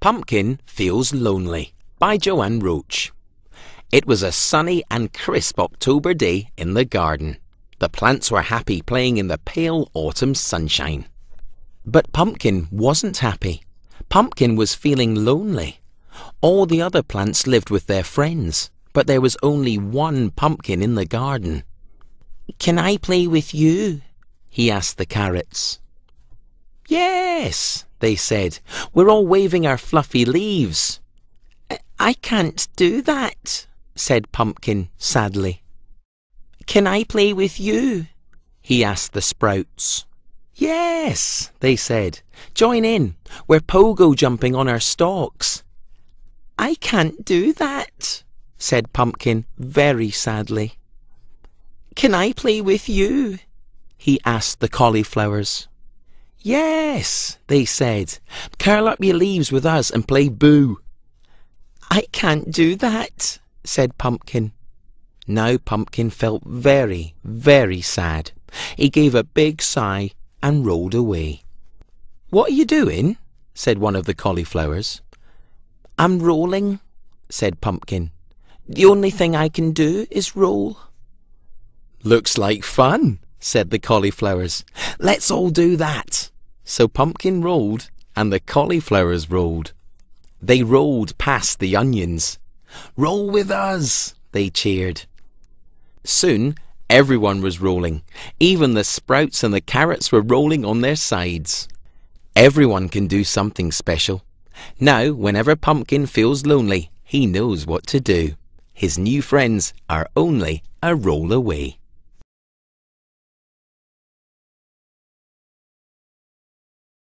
Pumpkin Feels Lonely by Joanne Roach. It was a sunny and crisp October day in the garden. The plants were happy playing in the pale autumn sunshine. But Pumpkin wasn't happy. Pumpkin was feeling lonely. All the other plants lived with their friends, but there was only one pumpkin in the garden. Can I play with you? he asked the carrots. Yes, they said. We're all waving our fluffy leaves. I can't do that, said Pumpkin sadly. Can I play with you? he asked the sprouts. Yes, they said. Join in. We're pogo jumping on our stalks. I can't do that, said Pumpkin very sadly. Can I play with you? he asked the cauliflowers. Yes, they said. Curl up your leaves with us and play boo. I can't do that, said Pumpkin. Now Pumpkin felt very, very sad. He gave a big sigh and rolled away. What are you doing? said one of the cauliflowers. I'm rolling, said Pumpkin. The only thing I can do is roll. Looks like fun, said the cauliflowers. Let's all do that. So Pumpkin rolled, and the cauliflowers rolled. They rolled past the onions. Roll with us, they cheered. Soon everyone was rolling. Even the sprouts and the carrots were rolling on their sides. Everyone can do something special. Now, whenever Pumpkin feels lonely, he knows what to do. His new friends are only a roll away.